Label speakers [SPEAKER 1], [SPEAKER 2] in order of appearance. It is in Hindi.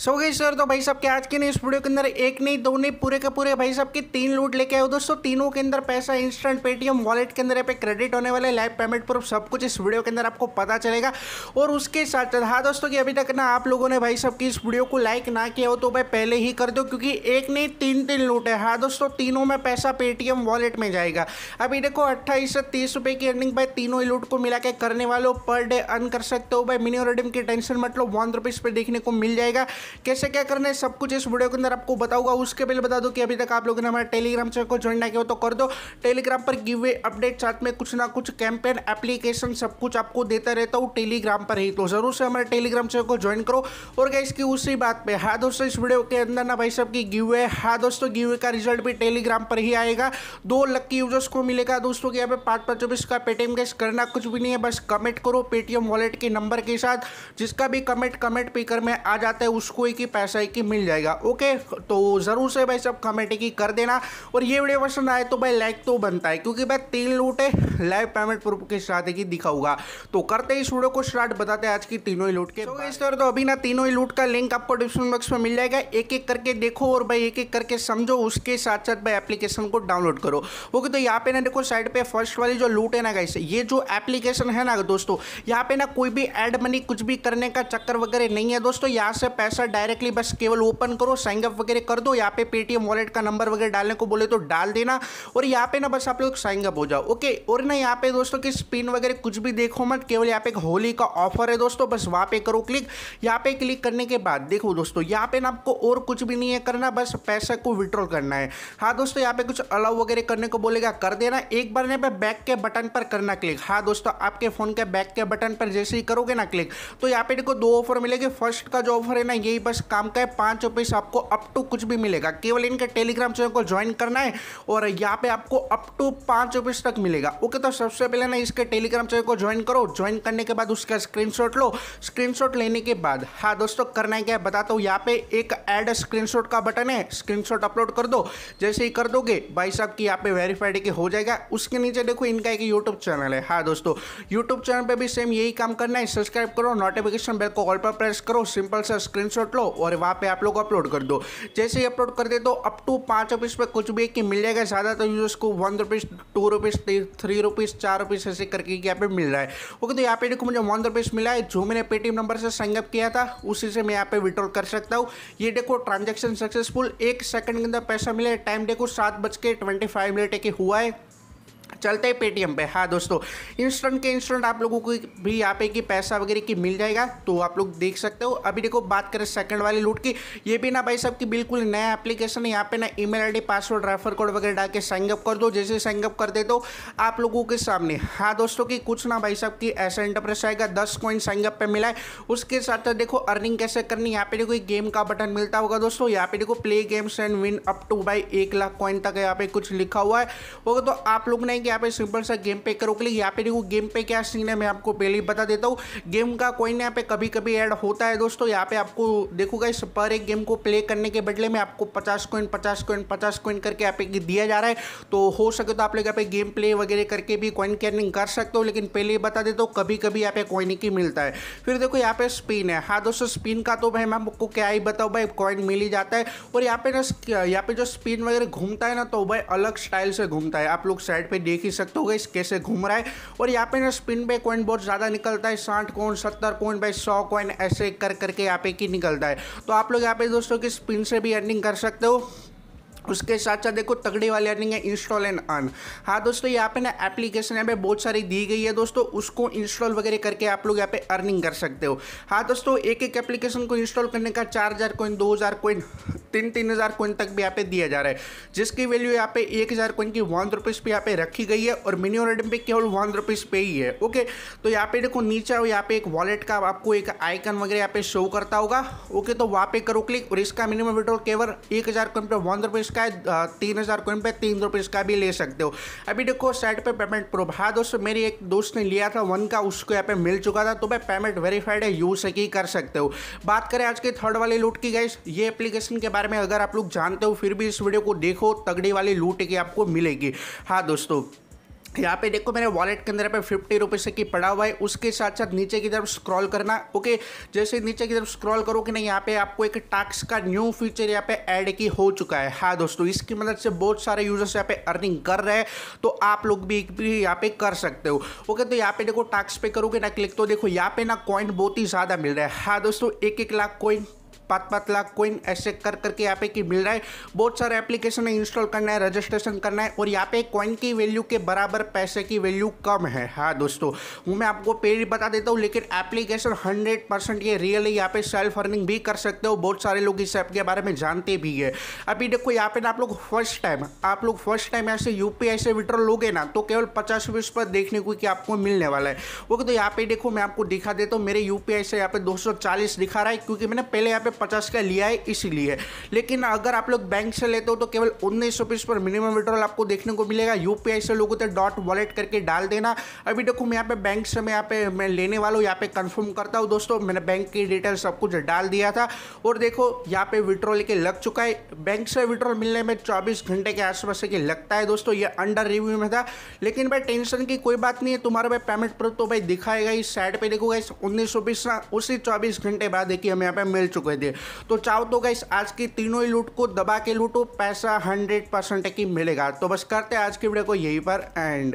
[SPEAKER 1] सो गई सर तो भाई साहब के आज के इस वीडियो के अंदर एक नहीं दो नहीं पूरे के पूरे भाई साहब के तीन लूट लेके आए दोस्तों तीनों के अंदर पैसा इंस्टेंट पेटीएम वॉलेट के अंदर पे क्रेडिट होने वाले लाइव पेमेंट प्रूफ सब कुछ इस वीडियो के अंदर आपको पता चलेगा और उसके साथ हाँ दोस्तों की अभी तक ना आप लोगों ने भाई साहब की इस वीडियो को लाइक ना किया हो तो भाई पहले ही कर दो क्योंकि एक नहीं तीन तीन लूट है हाँ दोस्तों तीनों में पैसा पेटीएम वॉलेट में जाएगा अभी देखो अट्ठाईस से तीस रुपये की अर्निंग भाई तीनों ही लूट को मिला के करने वालों पर डे अर्न कर सकते हो भाई मिनी और की टेंशन मतलब वन रुपीज़ पर देखने को मिल जाएगा कैसे क्या करना है सब कुछ इस वीडियो के अंदर आपको बताऊंगा उसके पहले बता दो कि अभी तक आप लोगों ने हमारे टेलीग्राम चैनल को ज्वाइन ना किया तो कर दो टेलीग्राम पर गिवे अपडेट साथ में कुछ ना कुछ कैंपेन एप्लीकेशन सब कुछ आपको देता रहता हूँ टेलीग्राम पर ही तो ज़रूर से हमारे टेलीग्राम चैनल को ज्वाइन करो और क्या इसकी उसी बात पर हाँ दोस्तों इस वीडियो के अंदर ना भाई सबकी की गिवे हाँ दोस्तों गिवे का रिजल्ट भी टेलीग्राम पर ही आएगा दो लक्की यूजर्स को मिलेगा दोस्तों की यहाँ पे पाँच पाँच चौबीस का पेटीएम कैश करना कुछ भी नहीं है बस कमेंट करो पेटीएम वॉलेट के नंबर के साथ जिसका भी कमेंट कमेंट पीकर में आ जाता है उसको एक ही पैसा एक ही मिल जाएगा ओके तो ज़रूर से भाई सब कमेंट की कर देना और ये वीडियो पसंद आए तो भाई लाइक तो बनता है क्योंकि भाई तीन लूटे लाइव पेमेंट प्रूफ के साथ ही दिखाऊंगा तो करते इस वीडियो को स्टार्ट बताते आज की तीनों ही लूट के इस तरह तो, तो अभी ना तीनों ही लूट का लिंक आपको डिस्क्रिप्शन बॉक्स में मिल जाएगा एक एक करके देखो और भाई एक एक करके समझो उसके साथ साथ भाई एप्लीकेशन को डाउनलोड करो ओके तो यहाँ पे ना देखो साइड पे फर्स्ट वाली जो लूट है ना गाइस ये जो एप्लीकेशन है ना दोस्तों यहाँ पे ना कोई भी एड मनी कुछ भी करने का चक्कर वगैरह नहीं है दोस्तों यहाँ से पैसा सर डायरेक्टली बस केवल ओपन करो साइनअप वगैरह कर दो यहाँ पे पेटीएम वॉलेट का नंबर वगैरह डालने को बोले तो डाल देना और यहाँ पे ना बस आप लोग साइनअप हो जाओ ओके और ना यहाँ पे दोस्तों की स्पिन वगैरह कुछ भी देखो मत केवल यहाँ पे एक होली का ऑफर है दोस्तों बस वहाँ पे करो क्लिक यहाँ पे क्लिक करने के बाद देखो दोस्तों यहाँ पे ना आपको और कुछ भी नहीं है करना बस पैसा को विड्रॉल करना है हाँ दोस्तों यहाँ पे कुछ अलाउ वगैरह करने को बोलेगा कर देना एक बार यहाँ पे बैक के बटन पर करना क्लिक हाँ दोस्तों आपके फोन के बैक के बटन पर जैसे ही करोगे ना क्लिक तो यहाँ पे देखो दो ऑफर मिलेगा फर्स्ट का जो ऑफर है ना ये यही बस काम का है पाँच रुपीस आपको अप टू कुछ भी मिलेगा केवल इनके टेलीग्राम चैनल को ज्वाइन करना है और यहाँ पे आपको अप टू पाँच रुपीस तक मिलेगा ओके तो सबसे पहले ना इसके टेलीग्राम चैनल को ज्वाइन करो ज्वाइन करने के बाद उसका स्क्रीन लो स्क्रीन लेने के बाद हाँ दोस्तों करना है क्या बताता हूँ यहाँ पे एक एड स्क्रीन का बटन है स्क्रीन अपलोड कर दो जैसे ही कर दोगे भाई साहब की यहाँ पे वेरीफाइड हो जाएगा उसके नीचे देखो इनका एक यूट्यूब चैनल है हाँ दोस्तों यूट्यूब चैनल पर भी सेम यही काम करना है सब्सक्राइब करो नोटिफिकेशन बेल को ऑल पर प्रेस करो सिंपल सा स्क्रीन स्क्रीनशॉट लो और वहाँ पे आप लोग अपलोड कर दो जैसे ही अपलोड कर दे तो अप टू पाँच रुपीज़ पर कुछ भी एक ही मिल जाएगा ज़्यादा तो यूज़र्स को one rupees two rupees three rupees चार रुपीज़ ऐसे करके यहाँ पे मिल रहा है ओके तो यहाँ पे देखो मुझे वन रुपीज़ मिला है जो मैंने पेटीएम नंबर से संगअप किया था उसी से मैं यहाँ पे विड्रॉल कर सकता हूँ ये देखो ट्रांजेक्शन सक्सेसफुल एक सेकंड के अंदर पैसा मिला है टाइम देखो सात बज के ट्वेंटी फाइव मिनट के हुआ है चलते हैं पेटीएम पे हाँ दोस्तों इंस्टेंट के इंस्टेंट आप लोगों को भी यहाँ पे कि पैसा वगैरह की मिल जाएगा तो आप लोग देख सकते हो अभी देखो बात करें सेकंड वाली लूट की ये भी ना भाई साहब की बिल्कुल नया एप्लीकेशन है यहाँ पे ना email ID password refer code वगैरह डाल के साइनअप कर दो जैसे साइनअप कर देते हो आप लोगों के सामने हाँ दोस्तों की कुछ ना भाई साहब की ऐसा इंटरप्रेस आएगा दस कॉइन साइनअप पर मिला है उसके साथ साथ देखो अर्निंग कैसे करनी यहाँ पे देखो एक गेम का बटन मिलता होगा दोस्तों यहाँ पे देखो play games and win up to by एक लाख कॉइन तक यहाँ पे कुछ लिखा हुआ है होगा तो आप लोग ने यहाँ पे सिंपल सा गेम पे करो क्लिक यहाँ पे देखो गेम पे क्या सीन है मैं आपको पहले ही बता देता हूँ गेम का कोई ना यहाँ पे कभी कभी ऐड होता है दोस्तों यहाँ पे आपको देखोगा इस पर एक गेम को प्ले करने के बदले में आपको पचास कोइन पचास कोइन पचास कोइन करके यहाँ पे दिया जा रहा है तो हो सके तो आप लोग यहाँ पे गेम प्ले वगैरह करके भी कॉइन कैनिंग कर सकते हो लेकिन पहले ही बता देता हूँ कभी कभी यहाँ पे कॉइन ही मिलता है फिर देखो यहाँ पे स्पिन है हाँ दोस्तों स्पिन का तो भाई मैं आपको क्या ही बताऊँ भाई कॉइन मिल ही जाता है और यहाँ पे ना यहाँ पे जो स्पिन वगैरह घूमता है ना तो भाई अलग स्टाइल से घूमता है आप लोग साइड पर देख देख ही सकते तो हो इस कैसे घूम रहा है और यहाँ पे ना स्पिन पे कॉइन बहुत ज़्यादा निकलता है साठ कॉइन सत्तर कॉइन बाई सौ कॉइन ऐसे कर करके यहाँ पे की निकलता है तो आप लोग यहाँ पे दोस्तों की स्पिन से भी अर्निंग कर सकते हो उसके साथ साथ देखो तगड़ी वाली अर्निंग है इंस्टॉल एंड अर्न हाँ दोस्तों यहाँ पे ना एप्लीकेशन यहाँ पे बहुत सारी दी गई है दोस्तों उसको इंस्टॉल वगैरह करके आप लोग यहाँ पे अर्निंग कर सकते हो हाँ दोस्तों एक एक एप्लीकेशन को इंस्टॉल करने का चार हज़ार कोइन दो हज़ार कोइन तीन तीन हज़ार कोइन तक भी यहाँ पे दिया जा रहा है जिसकी वैल्यू यहाँ पे एक हज़ार कोइन की वन रुपीज़ पे यहाँ पे रखी गई है और मिनिमम रेडम पे केवल वन रुपीज़ पे ही है ओके तो यहाँ पे देखो नीचे यहाँ पे एक वॉलेट का आपको एक आइकन वगैरह यहाँ पे शो करता होगा ओके तो वहाँ पे करो क्लिक और इसका मिनिमम विड्रॉल केवल एक हज़ार कोइन पे वन रुपीज़ का है तीन हज़ार कोइन पे तीन रुपीज़ का भी ले सकते हो अभी देखो साइड पे पेमेंट प्रूफ हाँ दोस्तों मेरे एक दोस्त ने लिया था वन का उसको यहाँ पे मिल चुका था तो भाई पेमेंट वेरीफाइड है यूज़ ही कर सकते हो बात करें आज के थर्ड वाले लूट की गाइस ये एप्लीकेशन के बारे बारे में अगर आप लोग जानते हो फिर भी इस वीडियो को देखो तगड़ी वाली लूट की आपको मिलेगी हाँ दोस्तों यहाँ पे देखो मेरे वॉलेट के अंदर पे फिफ्टी रुपीज़ की पड़ा हुआ है उसके साथ साथ नीचे की तरफ स्क्रॉल करना ओके जैसे नीचे की तरफ स्क्रॉल करो कि नहीं यहाँ पे आपको एक टैक्स का न्यू फीचर यहाँ पे ऐड की हो चुका है हाँ दोस्तों इसकी मदद से बहुत सारे यूजर्स यहाँ पे अर्निंग कर रहे हैं तो आप लोग भी, भी यहाँ पे कर सकते हो ओके तो यहाँ पे देखो टैक्स पे करोगे ना क्लिक तो देखो यहाँ पे ना कॉइन बहुत ही ज़्यादा मिल रहा है हाँ दोस्तों एक एक लाख कॉइन पाँच पाँच लाख कोइन ऐसे कर करके यहाँ पे कि मिल रहा है बहुत सारे एप्लीकेशन इंस्टॉल करना है रजिस्ट्रेशन करना है और यहाँ पे कॉइन की वैल्यू के बराबर पैसे की वैल्यू कम है हाँ दोस्तों वो मैं आपको पेड़ बता देता हूँ लेकिन एप्लीकेशन हंड्रेड परसेंट ये रियली यहाँ पे सेल्फ अर्निंग भी कर सकते हो बहुत सारे लोग इस ऐप के बारे में जानते भी है अभी देखो यहाँ पे ना आप लोग फर्स्ट टाइम आप लोग फर्स्ट टाइम ऐसे यूपीआई से विड्रॉ लोगे ना तो केवल पचास रुपये पर देखने को कि आपको मिलने वाला है ओके तो यहाँ पे देखो मैं आपको दिखा देता हूँ मेरे यूपीआई से यहाँ पे 240 दिखा रहा है क्योंकि मैंने पहले यहाँ पे पचास का लिया है इसीलिए लेकिन अगर आप लोग बैंक से लेते हो तो केवल उन्नीस सौ पर मिनिमम विड्रॉल आपको देखने को मिलेगा यूपीआई से लोगों तो डॉट वॉलेट करके डाल देना अभी देखो मैं यहाँ पे बैंक से मैं यहाँ पे मैं लेने वाला हूँ यहाँ पे कंफर्म करता हूँ दोस्तों मैंने बैंक की डिटेल सब कुछ डाल दिया था और देखो यहाँ पे विड्रॉल के लग चुका है बैंक से विड्रॉल मिलने में चौबीस घंटे के आसपास के लगता है दोस्तों ये अंडर रिव्यू में था लेकिन भाई टेंशन की कोई बात नहीं है तुम्हारा भाई पेमेंट प्रूफ तो भाई दिखाएगा इस साइड पर देखो गाइस उन्नीस उसी चौबीस घंटे बाद देखिए हम यहाँ पे मिल चुके थे दे तो चाहो तो गाइस आज की तीनों ही लूट को दबा के लूटो पैसा हंड्रेड परसेंट की मिलेगा तो बस करते हैं आज की वीडियो को यहीं पर एंड